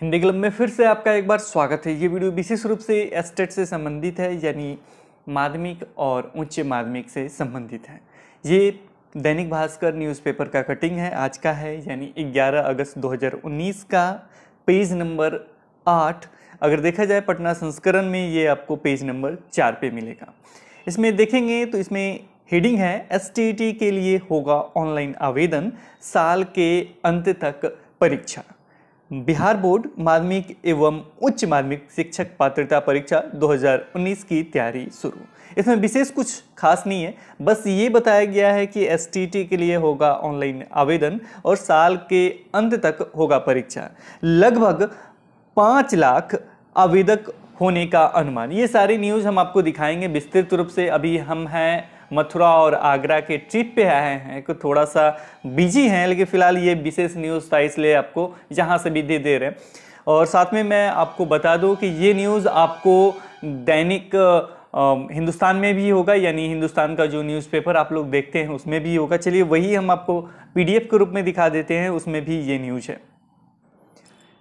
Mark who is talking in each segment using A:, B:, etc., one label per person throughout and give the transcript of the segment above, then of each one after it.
A: Hindi club में फिर से आपका एक बार स्वागत है ये वीडियो विशेष रूप से एस्टेट से संबंधित है यानी माध्यमिक और उच्च माध्यमिक से संबंधित है ये दैनिक भास्कर न्यूज़पेपर का कटिंग है आज का है यानी 11 अगस्त 2019 का पेज नंबर आठ अगर देखा जाए पटना संस्करण में ये आपको पेज नंबर चार पे मिलेगा इसमें देखेंगे तो इसमें हेडिंग है एस के लिए होगा ऑनलाइन आवेदन साल के अंत तक परीक्षा बिहार बोर्ड माध्यमिक एवं उच्च माध्यमिक शिक्षक पात्रता परीक्षा 2019 की तैयारी शुरू इसमें विशेष कुछ खास नहीं है बस ये बताया गया है कि एस के लिए होगा ऑनलाइन आवेदन और साल के अंत तक होगा परीक्षा लगभग पाँच लाख आवेदक होने का अनुमान ये सारी न्यूज़ हम आपको दिखाएंगे विस्तृत रूप से अभी हम हैं मथुरा और आगरा के ट्रिप पे आए हैं कुछ थोड़ा सा बिजी हैं लेकिन फ़िलहाल ये विशेष न्यूज़ था इसलिए आपको यहाँ से भी दे दे रहे हैं और साथ में मैं आपको बता दूँ कि ये न्यूज़ आपको दैनिक हिंदुस्तान में भी होगा यानी हिंदुस्तान का जो न्यूज़पेपर आप लोग देखते हैं उसमें भी होगा चलिए वही हम आपको पीडीएफ के रूप में दिखा देते हैं उसमें भी ये न्यूज़ है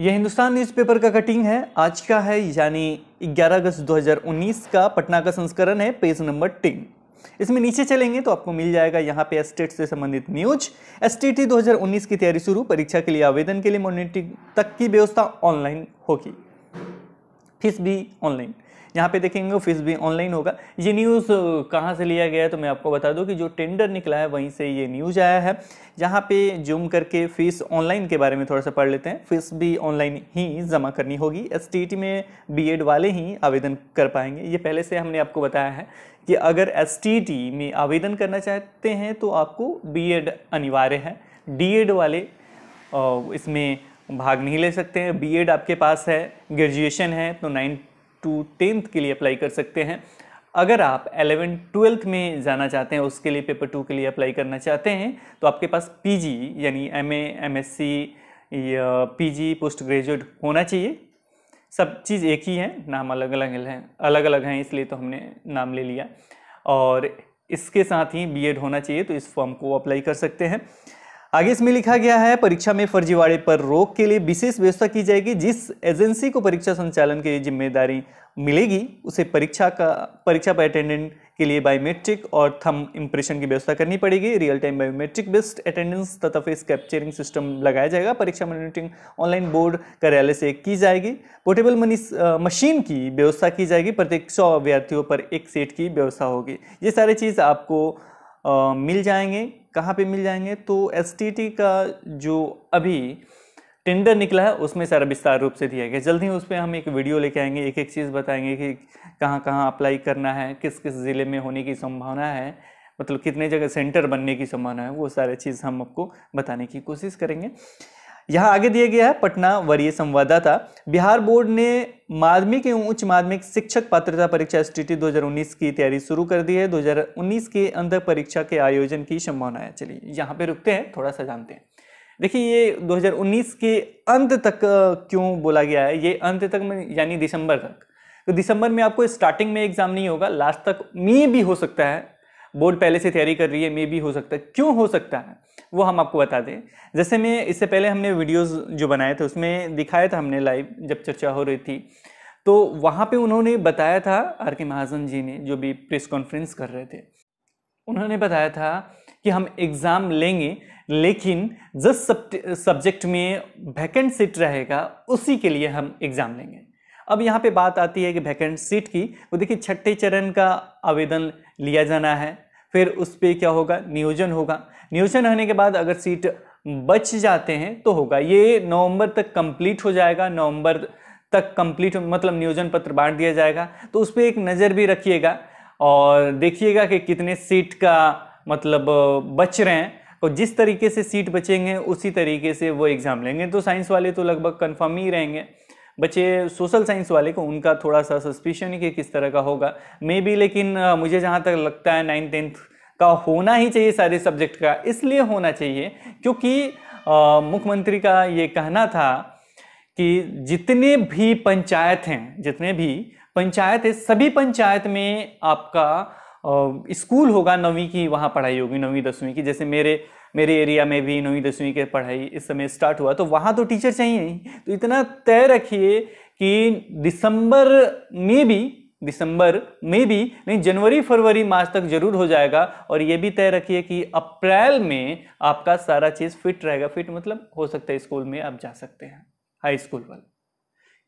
A: यह हिंदुस्तान न्यूज़पेपर का कटिंग है आज का है यानी 11 अगस्त 2019 का पटना का संस्करण है पेज नंबर टेन इसमें नीचे चलेंगे तो आपको मिल जाएगा यहाँ पे एस्टेट से संबंधित न्यूज एस टी 2019 की तैयारी शुरू परीक्षा के लिए आवेदन के लिए मॉनिटरिंग तक की व्यवस्था ऑनलाइन होगी फीस भी ऑनलाइन यहाँ पे देखेंगे फीस भी ऑनलाइन होगा ये न्यूज़ कहाँ से लिया गया है तो मैं आपको बता दूँ कि जो टेंडर निकला है वहीं से ये न्यूज़ आया है जहाँ पे जूम करके फीस ऑनलाइन के बारे में थोड़ा सा पढ़ लेते हैं फीस भी ऑनलाइन ही जमा करनी होगी एस में बी वाले ही आवेदन कर पाएंगे ये पहले से हमने आपको बताया है कि अगर एस में आवेदन करना चाहते हैं तो आपको बी अनिवार्य है डी वाले इसमें भाग नहीं ले सकते हैं बीएड आपके पास है ग्रेजुएशन है तो नाइन टू टेंथ के लिए अप्लाई कर सकते हैं अगर आप एलेवन ट्वेल्थ में जाना चाहते हैं उसके लिए पेपर टू के लिए अप्लाई करना चाहते हैं तो आपके पास पीजी यानी एमए एमएससी या पीजी पोस्ट ग्रेजुएट होना चाहिए सब चीज़ एक ही है नाम अलग अलग हैं अलग अलग हैं इसलिए तो हमने नाम ले लिया और इसके साथ ही बीएड होना चाहिए तो इस फॉर्म को अप्लाई कर सकते हैं आगे इसमें लिखा गया है परीक्षा में फर्जीवाड़े पर रोक के लिए विशेष व्यवस्था की जाएगी जिस एजेंसी को परीक्षा संचालन की जिम्मेदारी मिलेगी उसे परीक्षा का परीक्षा पर अटेंडेंट के लिए बायोमेट्रिक और थम इम्प्रेशन की व्यवस्था करनी पड़ेगी real time biometric based attendance तथा फेस कैप्चरिंग सिस्टम लगाया जाएगा परीक्षा मॉनिटरिंग ऑनलाइन बोर्ड कार्यालय से की जाएगी पोर्टेबल मनी मशीन की व्यवस्था की जाएगी प्रत्येक सौ अभ्यर्थियों पर एक सेट की व्यवस्था होगी ये सारी चीज़ आपको आ, मिल जाएंगे कहाँ पे मिल जाएंगे तो एस का जो अभी टेंडर निकला है उसमें सारा विस्तार रूप से दिया गया जल्द ही उस पर हम एक वीडियो लेके आएंगे एक एक चीज़ बताएंगे कि कहाँ कहाँ अप्लाई करना है किस किस ज़िले में होने की संभावना है मतलब कितने जगह सेंटर बनने की संभावना है वो सारे चीज़ हम आपको बताने की कोशिश करेंगे यहाँ आगे दिया गया है पटना वरीय संवाददाता बिहार बोर्ड ने माध्यमिक एवं उच्च माध्यमिक शिक्षक पात्रता परीक्षा एस 2019 की तैयारी शुरू कर दी है 2019 के अंदर परीक्षा के आयोजन की संभावना है चलिए यहाँ पे रुकते हैं थोड़ा सा जानते हैं देखिए ये 2019 के अंत तक क्यों बोला गया है ये अंत तक में यानी दिसंबर तक तो दिसंबर में आपको स्टार्टिंग में एग्जाम नहीं होगा लास्ट तक मे भी हो सकता है बोर्ड पहले से तैयारी कर रही है मे भी हो सकता है क्यों हो सकता है वो हम आपको बता दें जैसे मैं इससे पहले हमने वीडियोस जो बनाए थे उसमें दिखाया था हमने लाइव जब चर्चा हो रही थी तो वहाँ पे उन्होंने बताया था आर के महाजन जी ने जो भी प्रेस कॉन्फ्रेंस कर रहे थे उन्होंने बताया था कि हम एग्ज़ाम लेंगे लेकिन जिस सब्जेक्ट में वैकेंट सीट रहेगा उसी के लिए हम एग्ज़ाम लेंगे अब यहाँ पे बात आती है कि वैकेंट सीट की वो देखिए छठे चरण का आवेदन लिया जाना है फिर उस पर क्या होगा नियोजन होगा नियोजन होने के बाद अगर सीट बच जाते हैं तो होगा ये नवंबर तक कंप्लीट हो जाएगा नवंबर तक कंप्लीट मतलब नियोजन पत्र बांट दिया जाएगा तो उस पर एक नज़र भी रखिएगा और देखिएगा कि कितने सीट का मतलब बच रहे हैं और जिस तरीके से सीट बचेंगे उसी तरीके से वो एग्ज़ाम लेंगे तो साइंस वाले तो लगभग कन्फर्म ही रहेंगे बच्चे सोशल साइंस वाले को उनका थोड़ा सा सस्पिशन है कि किस तरह का होगा मे बी लेकिन मुझे जहाँ तक लगता है नाइन टेंथ का होना ही चाहिए सारे सब्जेक्ट का इसलिए होना चाहिए क्योंकि मुख्यमंत्री का ये कहना था कि जितने भी पंचायत हैं जितने भी पंचायत है सभी पंचायत में आपका स्कूल होगा नवीं की वहाँ पढ़ाई होगी नवीं दसवीं की जैसे मेरे मेरे एरिया में भी नौवीं दसवीं के पढ़ाई इस समय स्टार्ट हुआ तो वहाँ तो टीचर चाहिए तो इतना तय रखिए कि दिसंबर में भी दिसंबर में भी नहीं जनवरी फरवरी मार्च तक जरूर हो जाएगा और ये भी तय रखिए कि अप्रैल में आपका सारा चीज़ फिट रहेगा फिट मतलब हो सकता है स्कूल में आप जा सकते हैं हाई स्कूल वाले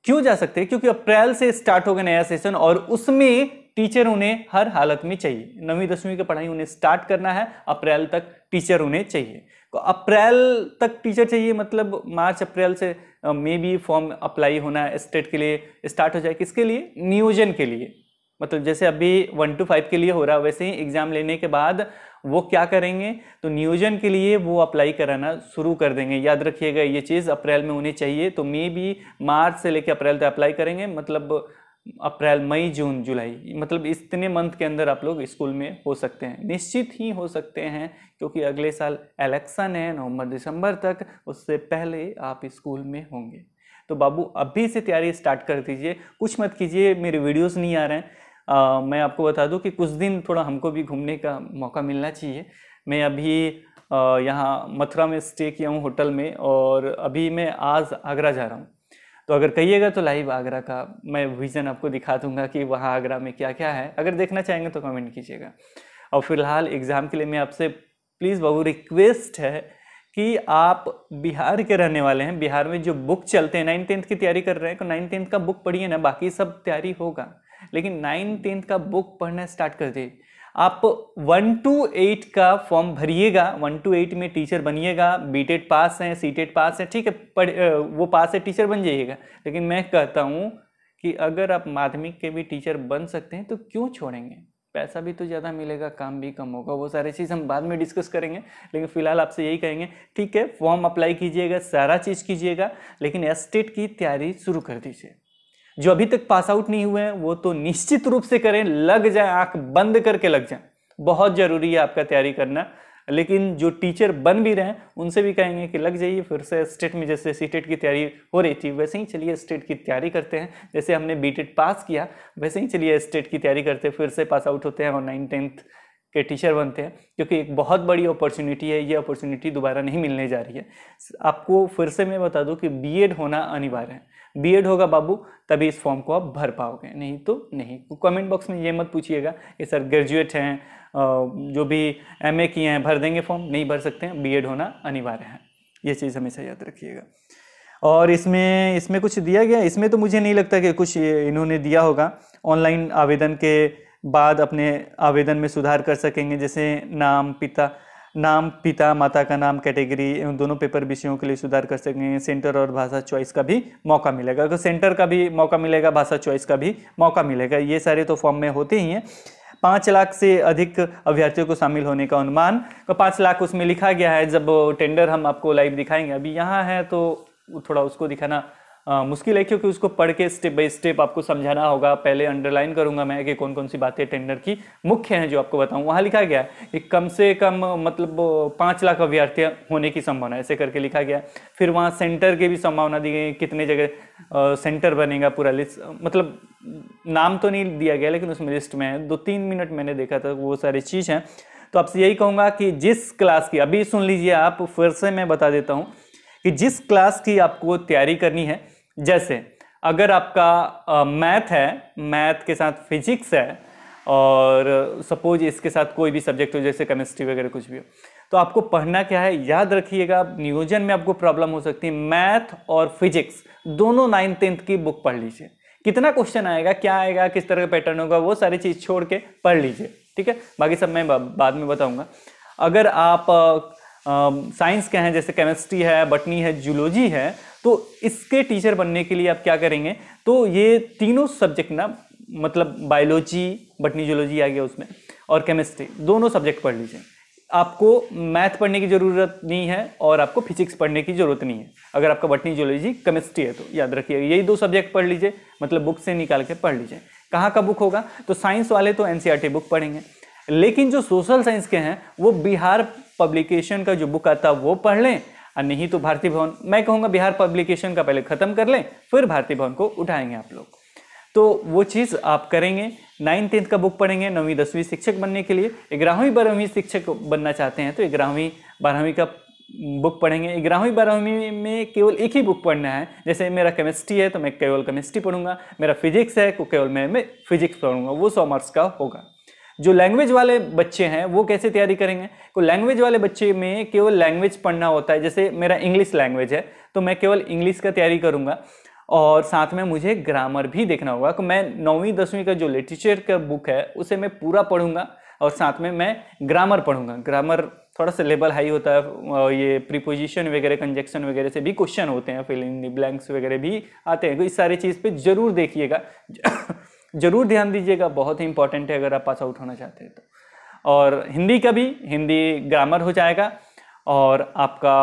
A: क्यों जा सकते हैं क्योंकि अप्रैल से स्टार्ट होगा नया सेशन और उसमें टीचर उन्हें हर हालत में चाहिए नवीं दसवीं की पढ़ाई उन्हें स्टार्ट करना है अप्रैल तक टीचर उन्हें चाहिए तो अप्रैल तक टीचर चाहिए मतलब मार्च अप्रैल से मे बी फॉर्म अप्लाई होना स्टेट के लिए स्टार्ट हो जाए किसके लिए नियोजन के लिए मतलब जैसे अभी वन टू फाइव के लिए हो रहा है वैसे ही एग्ज़ाम लेने के बाद वो क्या करेंगे तो नियोजन के लिए वो अप्लाई कराना शुरू कर देंगे याद रखिएगा ये चीज़ अप्रैल में उन्हें चाहिए तो मे बी मार्च से लेकर अप्रैल तक अप्लाई करेंगे मतलब अप्रैल मई जून जुलाई मतलब इतने मंथ के अंदर आप लोग स्कूल में हो सकते हैं निश्चित ही हो सकते हैं क्योंकि अगले साल इलेक्शन है नवंबर दिसंबर तक उससे पहले आप स्कूल में होंगे तो बाबू अभी से तैयारी स्टार्ट कर दीजिए कुछ मत कीजिए मेरे वीडियोस नहीं आ रहे हैं आ, मैं आपको बता दूं कि कुछ दिन थोड़ा हमको भी घूमने का मौका मिलना चाहिए मैं अभी यहाँ मथुरा में स्टे किया हूँ होटल में और अभी मैं आज आगरा जा रहा हूँ तो अगर कहिएगा तो लाइव आगरा का मैं विज़न आपको दिखा दूंगा कि वहाँ आगरा में क्या क्या है अगर देखना चाहेंगे तो कमेंट कीजिएगा और फिलहाल एग्ज़ाम के लिए मैं आपसे प्लीज़ बाबू रिक्वेस्ट है कि आप बिहार के रहने वाले हैं बिहार में जो बुक चलते हैं नाइन टेंथ की तैयारी कर रहे हैं तो नाइन टेंथ का बुक पढ़िए ना बाकी सब तैयारी होगा लेकिन नाइन टेंथ का बुक पढ़ना स्टार्ट कर दीजिए आप वन टू एट का फॉर्म भरिएगा वन टू एट में टीचर बनिएगा बीटेड पास सी सीटेड पास है ठीक है पढ़ वो पास है टीचर बन जाइएगा लेकिन मैं कहता हूँ कि अगर आप माध्यमिक के भी टीचर बन सकते हैं तो क्यों छोड़ेंगे पैसा भी तो ज़्यादा मिलेगा काम भी कम होगा वो सारी चीज़ हम बाद में डिस्कस करेंगे लेकिन फिलहाल आपसे यही कहेंगे ठीक है फॉर्म अप्लाई कीजिएगा सारा चीज़ कीजिएगा लेकिन एस्टेट की तैयारी शुरू कर दीजिए जो अभी तक पास आउट नहीं हुए हैं वो तो निश्चित रूप से करें लग जाए आंख बंद करके लग जाए बहुत ज़रूरी है आपका तैयारी करना लेकिन जो टीचर बन भी रहे हैं उनसे भी कहेंगे कि लग जाइए फिर से स्टेट में जैसे सी टेट की तैयारी हो रही थी वैसे ही चलिए स्टेट की तैयारी करते हैं जैसे हमने बी पास किया वैसे ही चलिए स्टेट की तैयारी करते हैं फिर से पास आउट होते हैं और नाइन टेंथ के टीचर बनते हैं क्योंकि एक बहुत बड़ी अपॉर्चुनिटी है ये अपॉर्चुनिटी दोबारा नहीं मिलने जा रही है आपको फिर से मैं बता दूँ कि बी होना अनिवार्य है बीएड होगा बाबू तभी इस फॉर्म को आप भर पाओगे नहीं तो नहीं कमेंट बॉक्स में ये मत पूछिएगा कि सर ग्रेजुएट हैं जो भी एमए किए हैं भर देंगे फॉर्म नहीं भर सकते हैं बीएड होना अनिवार्य है ये चीज़ हमेशा याद रखिएगा और इसमें इसमें कुछ दिया गया इसमें तो मुझे नहीं लगता कि कुछ इन्होंने दिया होगा ऑनलाइन आवेदन के बाद अपने आवेदन में सुधार कर सकेंगे जैसे नाम पिता नाम पिता माता का नाम कैटेगरी इन दोनों पेपर विषयों के लिए सुधार कर सकेंगे सेंटर और भाषा चॉइस का भी मौका मिलेगा अगर सेंटर का भी मौका मिलेगा भाषा चॉइस का भी मौका मिलेगा ये सारे तो फॉर्म में होते ही हैं पाँच लाख से अधिक अभ्यर्थियों को शामिल होने का अनुमान तो पाँच लाख उसमें लिखा गया है जब टेंडर हम आपको लाइव दिखाएंगे अभी यहाँ है तो थोड़ा उसको दिखाना आ, मुश्किल है क्योंकि उसको पढ़ के स्टेप बाय स्टेप आपको समझाना होगा पहले अंडरलाइन करूंगा मैं कि कौन कौन सी बातें टेंडर की मुख्य हैं जो आपको बताऊं वहां लिखा गया है कि कम से कम मतलब पाँच लाख अभ्यर्थी होने की संभावना ऐसे करके लिखा गया फिर वहाँ सेंटर की भी संभावना दी गई कितने जगह सेंटर बनेगा पूरा लिस्ट मतलब नाम तो नहीं दिया गया लेकिन उसमें लिस्ट में है दो तीन मिनट मैंने देखा था वो सारी चीज़ हैं तो आपसे यही कहूँगा कि जिस क्लास की अभी सुन लीजिए आप फिर से मैं बता देता हूँ कि जिस क्लास की आपको तैयारी करनी है जैसे अगर आपका मैथ है मैथ के साथ फिजिक्स है और सपोज इसके साथ कोई भी सब्जेक्ट हो जैसे केमिस्ट्री वगैरह कुछ भी हो तो आपको पढ़ना क्या है याद रखिएगा नियोजन में आपको प्रॉब्लम हो सकती है मैथ और फिजिक्स दोनों नाइन टेंथ की बुक पढ़ लीजिए कितना क्वेश्चन आएगा क्या आएगा किस तरह का पैटर्न होगा वो सारी चीज़ छोड़ के पढ़ लीजिए ठीक है बाकी सब मैं बाद में बताऊँगा अगर आप साइंस के हैं जैसे केमिस्ट्री है बटनी है जूलॉजी है तो इसके टीचर बनने के लिए आप क्या करेंगे तो ये तीनों सब्जेक्ट ना मतलब बायोलॉजी बटनी जोलॉजी आ गया उसमें और केमिस्ट्री दोनों सब्जेक्ट पढ़ लीजिए आपको मैथ पढ़ने की ज़रूरत नहीं है और आपको फिजिक्स पढ़ने की ज़रूरत नहीं है अगर आपका बटनी जोलॉजी केमिस्ट्री है तो याद रखिएगा यही दो सब्जेक्ट पढ़ लीजिए मतलब बुक से निकाल के पढ़ लीजिए कहाँ का बुक होगा तो साइंस वाले तो एन बुक e पढ़ेंगे लेकिन जो सोशल साइंस के हैं वो बिहार पब्लिकेशन का जो बुक आता है वो पढ़ लें और नहीं तो भारतीय भवन मैं कहूँगा बिहार पब्लिकेशन का पहले ख़त्म कर लें फिर भारतीय भवन को उठाएंगे आप लोग तो वो चीज़ आप करेंगे नाइन टेंथ का बुक पढ़ेंगे नौवीं दसवीं शिक्षक बनने के लिए ग्यारहवीं बारहवीं शिक्षक बनना चाहते हैं तो ग्यारहवीं बारहवीं का बुक पढ़ेंगे ग्यारहवीं बारहवीं में केवल एक ही बुक पढ़ना है जैसे मेरा केमिस्ट्री है तो मैं केवल केमिस्ट्री पढ़ूंगा मेरा फिजिक्स है तो केवल मैं मैं फिजिक्स पढ़ूंगा वो सौ मार्क्स का होगा जो लैंग्वेज वाले बच्चे हैं वो कैसे तैयारी करेंगे को तो लैंग्वेज वाले बच्चे में केवल लैंग्वेज पढ़ना होता है जैसे मेरा इंग्लिश लैंग्वेज है तो मैं केवल इंग्लिश का तैयारी करूँगा और साथ में मुझे ग्रामर भी देखना होगा तो मैं नौवीं दसवीं का जो लिटरेचर का बुक है उसे मैं पूरा पढ़ूंगा और साथ में मैं ग्रामर पढ़ूंगा ग्रामर थोड़ा सा लेवल हाई होता है ये प्रीपोजिशन वगैरह कंजेक्शन वगैरह से भी क्वेश्चन होते हैं फिलिंग ब्लैंक्स वगैरह भी आते हैं तो इस सारी चीज़ पे ज़रूर देखिएगा ज़रूर ध्यान दीजिएगा बहुत ही इंपॉर्टेंट है अगर आप पास आउट होना चाहते हैं तो और हिंदी का भी हिंदी ग्रामर हो जाएगा और आपका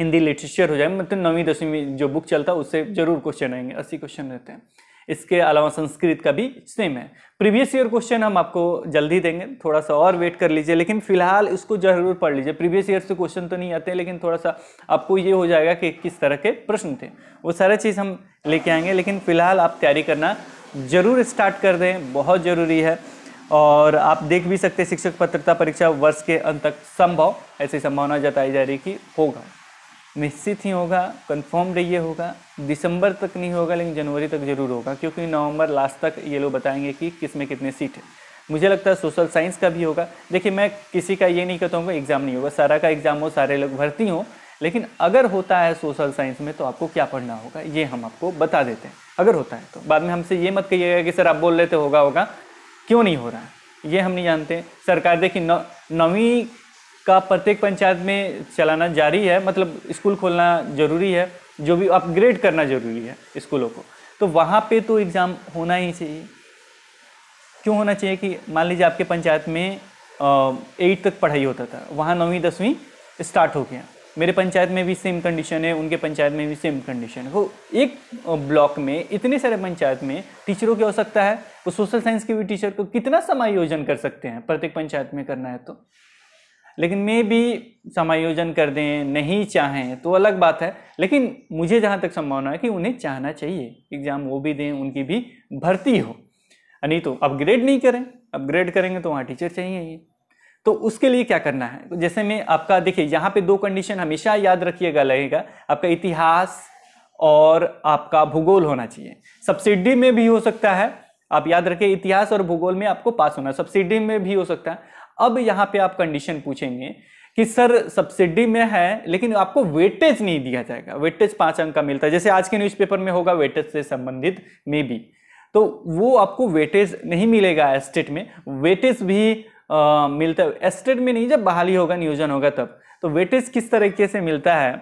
A: हिंदी लिटरेचर हो जाएगा मतलब नौवीं दसवीं जो बुक चलता है उससे ज़रूर क्वेश्चन आएंगे अस्सी क्वेश्चन रहते हैं इसके अलावा संस्कृत का भी सेम है प्रीवियस ईयर क्वेश्चन हम आपको जल्दी देंगे थोड़ा सा और वेट कर लीजिए लेकिन फिलहाल इसको जरूर पढ़ लीजिए प्रीवियस ईयर से क्वेश्चन तो नहीं आते लेकिन थोड़ा सा आपको ये हो जाएगा कि किस तरह के प्रश्न थे वो सारा चीज़ हम लेके आएंगे लेकिन फिलहाल आप तैयारी करना ज़रूर स्टार्ट कर दें बहुत ज़रूरी है और आप देख भी सकते हैं शिक्षक पत्रता परीक्षा वर्ष के अंत तक संभव ऐसी संभावना जताई जा रही कि होगा निश्चित ही होगा कन्फर्म रहिए होगा दिसंबर तक नहीं होगा लेकिन जनवरी तक ज़रूर होगा क्योंकि नवंबर लास्ट तक ये लोग बताएंगे कि किस में कितने सीट है मुझे लगता है सोशल साइंस का भी होगा देखिए मैं किसी का ये नहीं कहता हूँ एग्ज़ाम नहीं होगा सारा का एग्ज़ाम हो सारे लोग भर्ती हों लेकिन अगर होता है सोशल साइंस में तो आपको क्या पढ़ना होगा ये हम आपको बता देते हैं अगर होता है तो बाद में हमसे ये मत कहिएगा कि सर आप बोल लेते होगा होगा क्यों नहीं हो रहा है ये हम नहीं जानते सरकार देखिए नवी का प्रत्येक पंचायत में चलाना जारी है मतलब स्कूल खोलना ज़रूरी है जो भी अपग्रेड करना ज़रूरी है स्कूलों को तो वहाँ पे तो एग्ज़ाम होना ही चाहिए क्यों होना चाहिए कि मान लीजिए आपके पंचायत में एट तक पढ़ाई होता था वहाँ नौवीं दसवीं स्टार्ट हो गया मेरे पंचायत में भी सेम कंडीशन है उनके पंचायत में भी सेम कंडीशन है वो तो एक ब्लॉक में इतने सारे पंचायत में टीचरों की आवश्यकता है वो सोशल साइंस के भी टीचर को कितना समायोजन कर सकते हैं प्रत्येक पंचायत में करना है तो लेकिन मैं भी समायोजन कर दें नहीं चाहें तो अलग बात है लेकिन मुझे जहाँ तक संभावना है कि उन्हें चाहना चाहिए एग्ज़ाम वो भी दें उनकी भी भर्ती हो नहीं तो अपग्रेड नहीं करें अपग्रेड करेंगे तो वहाँ टीचर चाहिए ही तो उसके लिए क्या करना है जैसे मैं आपका देखिए यहाँ पे दो कंडीशन हमेशा याद रखिएगा लगेगा आपका इतिहास और आपका भूगोल होना चाहिए सब्सिडी में भी हो सकता है आप याद रखें इतिहास और भूगोल में आपको पास होना सब्सिडी में भी हो सकता है अब यहाँ पे आप कंडीशन पूछेंगे कि सर सब्सिडी में है लेकिन आपको वेटेज नहीं दिया जाएगा वेटेज पांच अंक का मिलता है जैसे आज के न्यूज़पेपर में होगा वेटेज से संबंधित मे बी तो वो आपको वेटेज नहीं मिलेगा स्टेट में वेटेज भी मिलता है एस्टेट में नहीं जब बहाली होगा नियोजन होगा तब तो वेटेज किस तरीके से मिलता है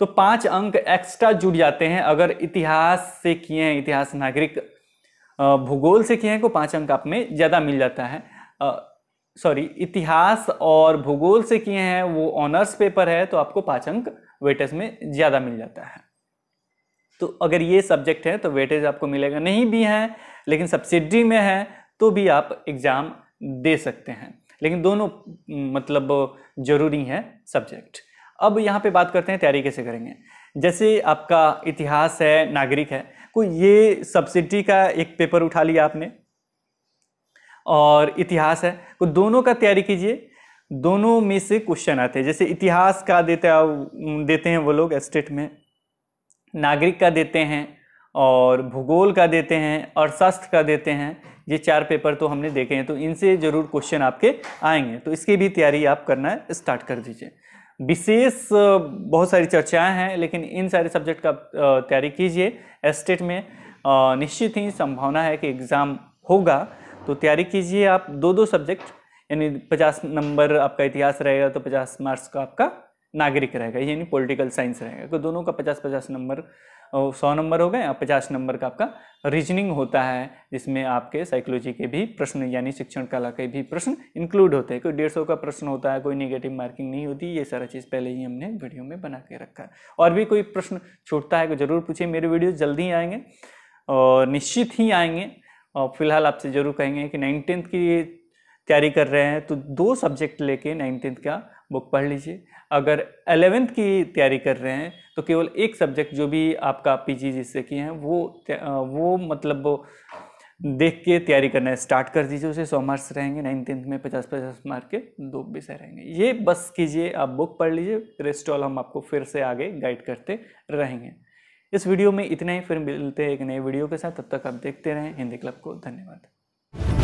A: तो पांच अंक एक्स्ट्रा जुड़ जाते हैं अगर इतिहास से किए हैं इतिहास नागरिक भूगोल से किए हैं तो पांच अंक आप में ज़्यादा मिल जाता है सॉरी इतिहास और भूगोल से किए हैं वो ऑनर्स पेपर है तो आपको पाँच अंक वेटेज में ज़्यादा मिल जाता है तो अगर ये सब्जेक्ट है तो वेटेज आपको मिलेगा नहीं भी है लेकिन सब्सिडी में है तो भी आप एग्ज़ाम दे सकते हैं लेकिन दोनों मतलब जरूरी है सब्जेक्ट अब यहाँ पे बात करते हैं तैयारी कैसे करेंगे जैसे आपका इतिहास है नागरिक है कोई तो ये सब्सिडी का एक पेपर उठा लिया आपने और इतिहास है तो दोनों का तैयारी कीजिए दोनों में से क्वेश्चन आते हैं जैसे इतिहास का देते देते हैं वो लोग स्टेट में नागरिक का देते हैं और भूगोल का देते हैं अर्थशास्त्र का देते हैं ये चार पेपर तो हमने देखे हैं तो इनसे ज़रूर क्वेश्चन आपके आएंगे तो इसकी भी तैयारी आप करना स्टार्ट कर दीजिए विशेष बहुत सारी चर्चाएं हैं लेकिन इन सारे सब्जेक्ट का तैयारी कीजिए एस्टेट में निश्चित ही संभावना है कि एग्ज़ाम होगा तो तैयारी कीजिए आप दो दो सब्जेक्ट यानी पचास नंबर आपका इतिहास रहेगा तो पचास मार्क्स का आपका नागरिक रहेगा यानी पॉलिटिकल साइंस रहेगा तो दोनों का पचास पचास नंबर सौ नंबर हो गए और पचास नंबर का आपका रीजनिंग होता है जिसमें आपके साइकोलॉजी के भी प्रश्न यानी शिक्षण कला के भी प्रश्न इंक्लूड होते हैं कोई डेढ़ सौ का प्रश्न होता है कोई निगेटिव मार्किंग नहीं होती ये सारा चीज़ पहले ही हमने वीडियो में बना के रखा है और भी कोई प्रश्न छूटता है तो ज़रूर पूछिए मेरे वीडियो जल्दी ही आएंगे और निश्चित ही आएंगे और फिलहाल आपसे ज़रूर कहेंगे कि नाइन की तैयारी कर रहे हैं तो दो सब्जेक्ट लेके नाइन का बुक पढ़ लीजिए अगर एलेवेंथ की तैयारी कर रहे हैं तो केवल एक सब्जेक्ट जो भी आपका पी जी जिससे किए हैं वो वो मतलब देख के तैयारी करना है स्टार्ट कर दीजिए उसे सौ मार्क्स रहेंगे नाइन टेंथ में पचास पचास मार्क के दो विषय रहेंगे ये बस कीजिए आप बुक पढ़ लीजिए रेस्ट ऑल हम आपको फिर से आगे गाइड करते रहेंगे इस वीडियो में इतना ही फिर मिलते हैं एक नए वीडियो के साथ तब तक आप देखते रहें हिंदी क्लब को धन्यवाद